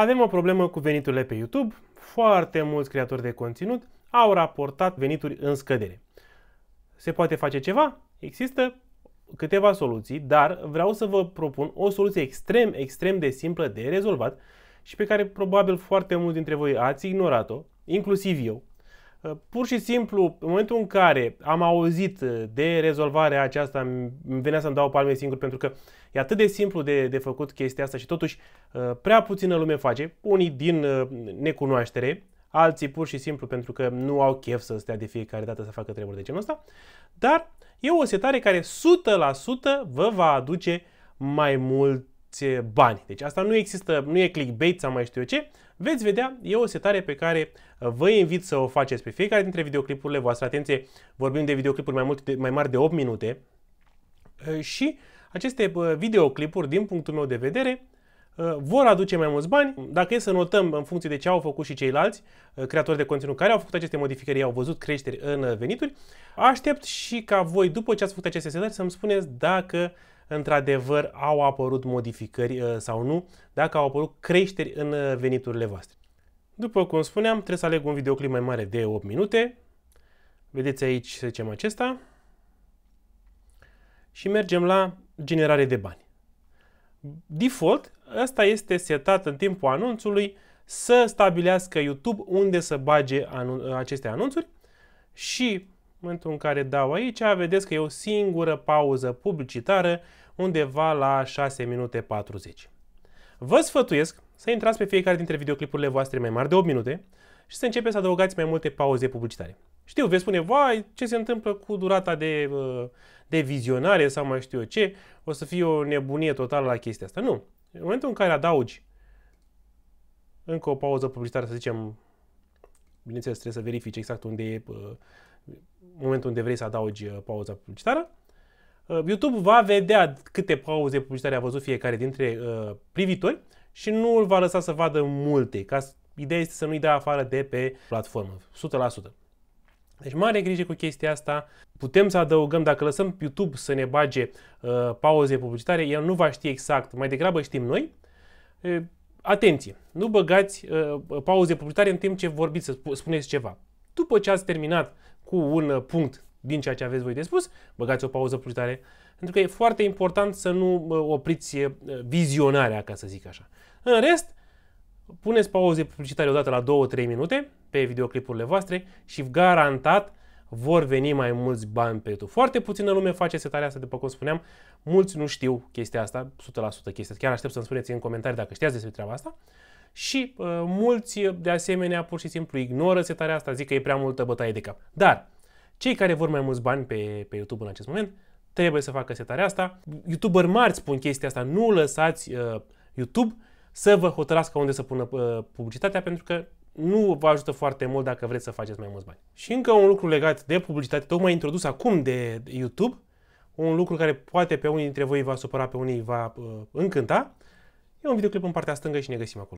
Avem o problemă cu veniturile pe YouTube. Foarte mulți creatori de conținut au raportat venituri în scădere. Se poate face ceva? Există câteva soluții, dar vreau să vă propun o soluție extrem, extrem de simplă de rezolvat și pe care probabil foarte mulți dintre voi ați ignorat-o, inclusiv eu, Uh, pur și simplu, în momentul în care am auzit uh, de rezolvarea aceasta, îmi venea să-mi dau palme singur pentru că e atât de simplu de, de făcut chestia asta și totuși uh, prea puțină lume face, unii din necunoaștere, alții pur și simplu pentru că nu au chef să stea de fiecare dată să facă treburi de genul ăsta, dar e o setare care 100% vă va aduce mai mult ți bani. Deci asta nu există, nu e clickbait sau mai știu eu ce. Veți vedea, e o setare pe care uh, vă invit să o faceți pe fiecare dintre videoclipurile voastre. Atenție, vorbim de videoclipuri mai, multe, mai mari de 8 minute. Uh, și aceste uh, videoclipuri, din punctul meu de vedere, vor aduce mai mulți bani. Dacă e să notăm în funcție de ce au făcut și ceilalți creatori de conținut care au făcut aceste modificări, au văzut creșteri în venituri, aștept și ca voi, după ce ați făcut aceste setări, să-mi spuneți dacă într-adevăr au apărut modificări uh, sau nu, dacă au apărut creșteri în uh, veniturile voastre. După cum spuneam, trebuie să aleg un videoclip mai mare de 8 minute. Vedeți aici, să zicem, acesta. Și mergem la generare de bani. Default, asta este setat în timpul anunțului să stabilească YouTube unde să bage anun aceste anunțuri și momentul în care dau aici, vedeți că e o singură pauză publicitară, undeva la 6 minute 40. Vă sfătuiesc să intrați pe fiecare dintre videoclipurile voastre mai mari de 8 minute și să începeți să adăugați mai multe pauze publicitare. Știu, veți spune, vai, ce se întâmplă cu durata de, uh, de vizionare sau mai știu eu ce, o să fie o nebunie totală la chestia asta. Nu. În momentul în care adaugi încă o pauză publicitară, să zicem, bineînțeles, trebuie să verifici exact unde e uh, momentul unde vrei să adaugi uh, pauza publicitară. Uh, YouTube va vedea câte pauze publicitare a văzut fiecare dintre uh, privitori și nu îl va lăsa să vadă multe. Ca ideea este să nu-i dea afară de pe platformă, 100%. Deci mare grijă cu chestia asta. Putem să adăugăm, dacă lăsăm YouTube să ne bage uh, pauze publicitare, el nu va ști exact, mai degrabă știm noi. Uh, atenție, nu băgați uh, pauze publicitare în timp ce vorbiți, să spuneți ceva. După ce ați terminat cu un uh, punct din ceea ce aveți voi de spus, băgați o pauză publicitare, pentru că e foarte important să nu uh, opriți uh, vizionarea, ca să zic așa. În rest, puneți pauze publicitare odată la 2-3 minute pe videoclipurile voastre și garantat vor veni mai mulți bani pe tu. Foarte puțină lume face setarea asta, după cum spuneam. Mulți nu știu chestia asta, 100% chestia. Chiar aștept să-mi spuneți în comentarii dacă știați despre treaba asta și uh, mulți, uh, de asemenea, pur și simplu ignoră setarea asta, zic că e prea multă bătaie de cap. Dar cei care vor mai mulți bani pe, pe YouTube în acest moment trebuie să facă setarea asta. YouTuber mari spun chestia asta, nu lăsați uh, YouTube să vă hotărască unde să pună uh, publicitatea pentru că nu vă ajută foarte mult dacă vreți să faceți mai mulți bani. Și încă un lucru legat de publicitate, tocmai introdus acum de YouTube, un lucru care poate pe unii dintre voi va supăra, pe unii va uh, încânta, e un videoclip în partea stângă și ne găsim acolo.